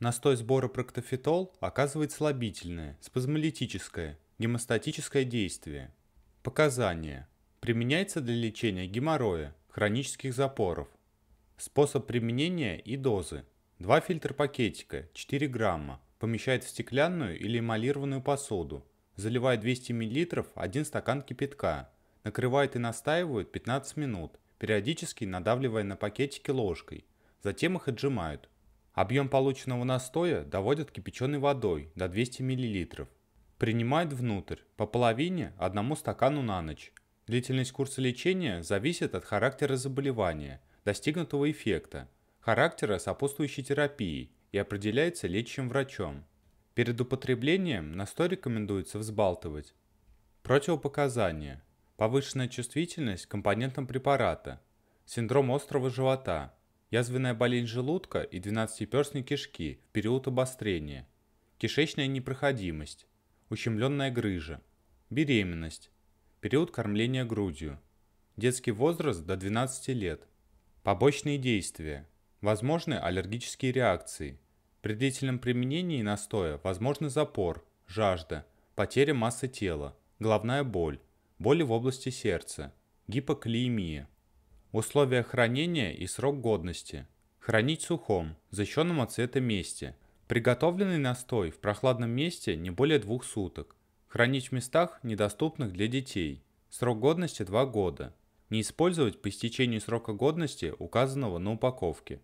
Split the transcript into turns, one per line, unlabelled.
Настой сбора проктофитол оказывает слабительное, спазмолитическое, гемостатическое действие. Показания. Применяется для лечения геморроя, хронических запоров. Способ применения и дозы. Два фильтр-пакетика, 4 грамма, помещает в стеклянную или эмалированную посуду. Заливает 200 мл 1 стакан кипятка. Накрывает и настаивают 15 минут, периодически надавливая на пакетики ложкой. Затем их отжимают. Объем полученного настоя доводят кипяченой водой до 200 мл. Принимают внутрь по половине одному стакану на ночь. Длительность курса лечения зависит от характера заболевания, достигнутого эффекта, характера сопутствующей терапии и определяется лечащим врачом. Перед употреблением настой рекомендуется взбалтывать. Противопоказания. Повышенная чувствительность к компонентам препарата. Синдром острого живота – язвенная болезнь желудка и двенадцатиперстной кишки в период обострения, кишечная непроходимость, ущемленная грыжа, беременность, период кормления грудью, детский возраст до 12 лет, побочные действия, возможны аллергические реакции, при длительном применении настоя возможны запор, жажда, потеря массы тела, головная боль, боли в области сердца, гипоклеемия условия хранения и срок годности. Хранить в сухом, защищенном от света месте. Приготовленный настой в прохладном месте не более двух суток. Хранить в местах, недоступных для детей. Срок годности 2 года. Не использовать по истечению срока годности, указанного на упаковке.